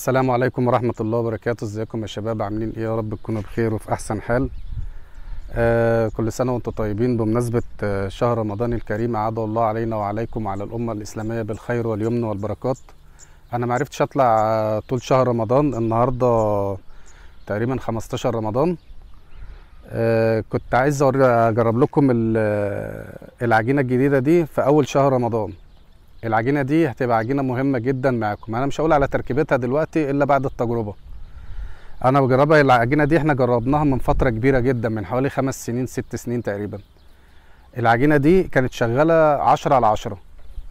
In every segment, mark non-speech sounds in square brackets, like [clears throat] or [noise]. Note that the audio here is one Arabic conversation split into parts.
السلام عليكم ورحمة الله وبركاته ازيكم يا شباب عاملين ايه يا رب تكونوا بخير وفي احسن حال آه كل سنة وانتم طيبين بمناسبة آه شهر رمضان الكريم أعاد الله علينا وعليكم وعلى الأمة الإسلامية بالخير واليمن والبركات أنا معرفتش أطلع آه طول شهر رمضان النهاردة تقريبا 15 رمضان آه كنت عايز أجرب لكم آه، العجينة الجديدة دي في أول شهر رمضان العجينه دي هتبقى عجينه مهمه جدا معاكم انا مش هقول على تركيبتها دلوقتي الا بعد التجربه انا بجربها العجينه دي احنا جربناها من فتره كبيره جدا من حوالي خمس سنين ست سنين تقريبا العجينه دي كانت شغاله عشرة على عشرة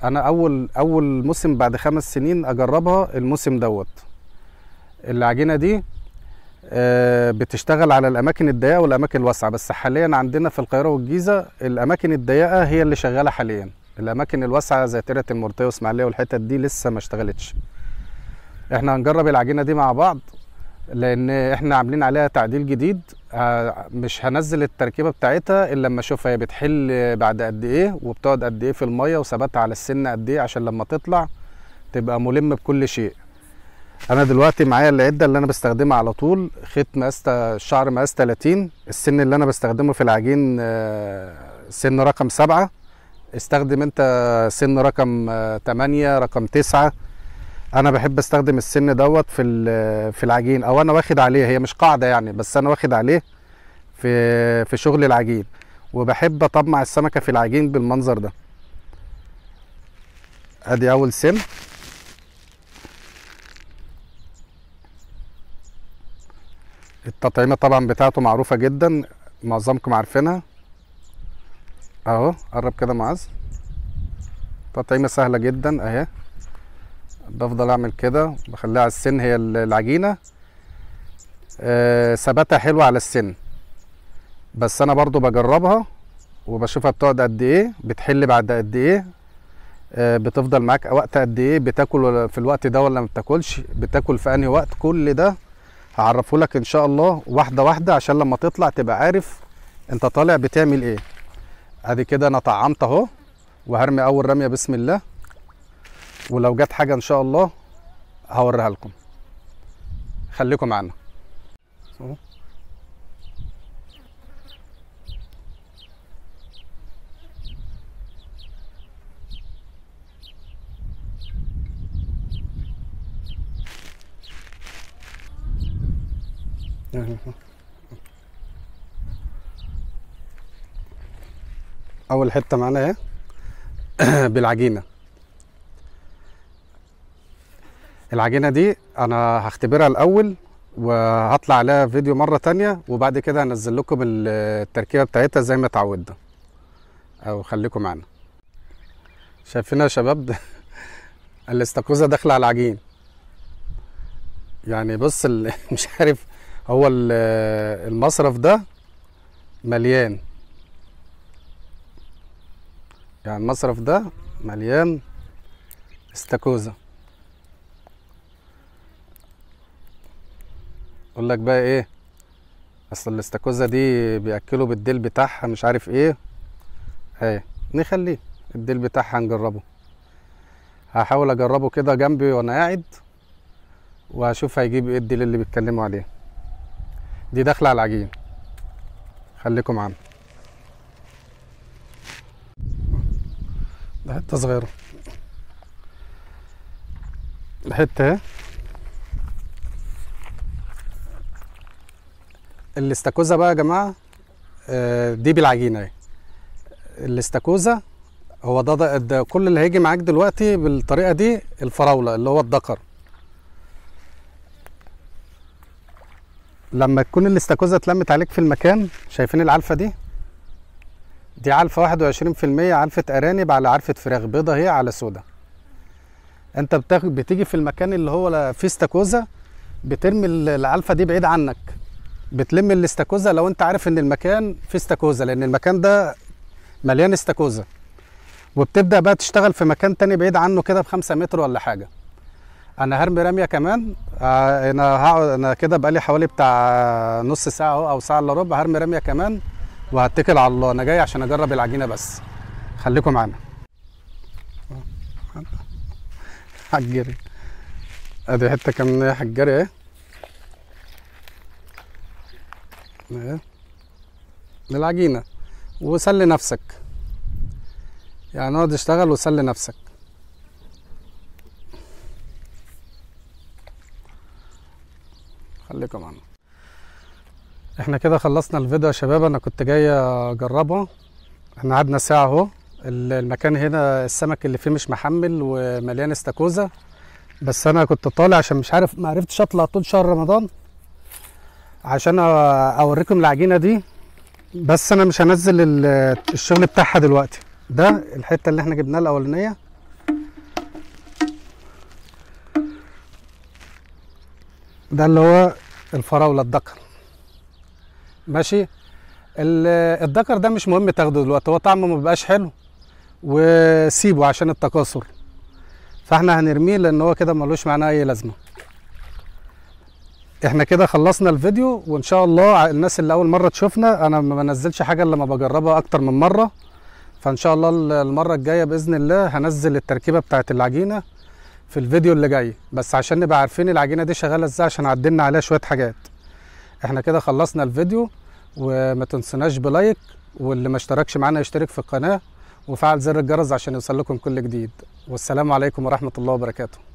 انا اول اول موسم بعد خمس سنين اجربها الموسم دوت العجينه دي آه، بتشتغل على الاماكن الضيقه والاماكن الواسعه بس حاليا عندنا في القاهره والجيزه الاماكن الضيقه هي اللي شغاله حاليا الاماكن الواسعه زي تيره المرطيه واسماعيليه والحتت دي لسه ما اشتغلتش احنا هنجرب العجينه دي مع بعض لان احنا عاملين عليها تعديل جديد آه، مش هنزل التركيبه بتاعتها الا لما اشوف هي بتحل بعد قد ايه وبتقعد قد ايه في الميه وثبتها على السن قد ايه عشان لما تطلع تبقى ملم بكل شيء انا دلوقتي معايا العده اللي انا بستخدمها على طول خيط مقاس الشعر مقاس 30 السن اللي انا بستخدمه في العجين آه، سن رقم سبعة استخدم انت سن رقم 8 آه، رقم 9 انا بحب استخدم السن دوت في في العجين او انا واخد عليه هي مش قاعده يعني بس انا واخد عليه في في شغل العجين وبحب اطمع السمكه في العجين بالمنظر ده ادي اول سن التطعيمه طبعا بتاعته معروفه جدا معظمكم عارفينها اهو قرب كده معاذ تطعيمه سهله جدا اهي بفضل اعمل كده بخليها على السن هي العجينه آه ثباتها على السن بس انا برضو بجربها وبشوفها بتقعد قد ايه بتحل بعد قد ايه آه بتفضل معاك وقت قد ايه بتاكل في الوقت ده ولا ما بتاكلش بتاكل في انهي وقت كل ده هعرفه لك ان شاء الله واحده واحده عشان لما تطلع تبقى عارف انت طالع بتعمل ايه ادي كده انا طعمت اهو وهرمي اول رميه بسم الله ولو جت حاجه ان شاء الله هوريها لكم خليكم معانا Mm-hmm. اول حته معانا اهي [clears throat] بالعجينه العجينه دي انا هختبرها الاول وهطلع عليها فيديو مره تانية وبعد كده هنزل لكم التركيبه بتاعتها زي ما اتعودنا او خليكم معانا شايفين يا شباب [laughs] الاستاكوزا داخله على العجين يعني بص [laughs] مش عارف هو المصرف ده مليان يعني المصرف ده مليان استاكوزا اقول لك بقى ايه اصل الاستاكوزا دي بياكلوا بالديل بتاعها مش عارف ايه اهي نخليه الديل بتاعها نجربه هحاول اجربه كده جنبي وانا قاعد وهشوف هيجيب ايه الديل اللي بيتكلموا عليه دي داخله على العجين خليكم عنه حته صغيره الحته الاستاكوزا بقى يا جماعه آه، دي بالعجينه اهي الاستاكوزا هو ده, ده, ده كل اللي هيجي معاك دلوقتي بالطريقه دي الفراوله اللي هو الدقر لما تكون الاستاكوزا اتلمت عليك في المكان شايفين العلفه دي دي علفة 21% علفة أرانب على علفة فراخ بيضة هي على سودا أنت بتيجي في المكان اللي هو فيه استاكوزا بترمي العلفة دي بعيد عنك بتلم الاستاكوزا لو أنت عارف إن المكان فيه استاكوزا لأن المكان ده مليان استاكوزا وبتبدأ بقى تشتغل في مكان تاني بعيد عنه كده بخمسة متر ولا حاجة انا هرمي رميه كمان آه، انا هقعد انا كده بقالي حوالي بتاع نص ساعه اهو او ساعه الا ربع هرمي رميه كمان وهتكل على الله انا جاي عشان اجرب العجينه بس خليكم معانا حجري ادي حته كمان إيه، حجري اهي إيه. للعجينه وسلي نفسك يعني اقعد اشتغل وسلي نفسك خليكم معانا احنا كده خلصنا الفيديو يا شباب انا كنت جاي اجربها احنا قعدنا ساعه اهو المكان هنا السمك اللي فيه مش محمل ومليان استاكوزا بس انا كنت طالع عشان مش عارف ما عرفتش اطلع طول شهر رمضان عشان اوريكم العجينه دي بس انا مش هنزل الشغل بتاعها دلوقتي ده الحته اللي احنا جبناها الاولانيه ده اللي هو الفراوله الدكر ماشي الدكر ده مش مهم تاخده دلوقتي هو طعمه ما بيبقاش حلو وسيبه عشان التكاثر فاحنا هنرميه لان هو كده ملوش معناه اي لازمه احنا كده خلصنا الفيديو وان شاء الله الناس اللي اول مره تشوفنا انا ما بنزلش حاجه الا ما بجربها اكتر من مره فان شاء الله المره الجايه باذن الله هنزل التركيبه بتاعه العجينه في الفيديو اللي جاي بس عشان نبقى عارفين العجينه دي شغاله ازاي عشان عدلنا عليها شويه حاجات احنا كده خلصنا الفيديو وما تنسناش بلايك واللي ما اشتركش معانا يشترك في القناه وفعل زر الجرس عشان يوصل لكم كل جديد والسلام عليكم ورحمه الله وبركاته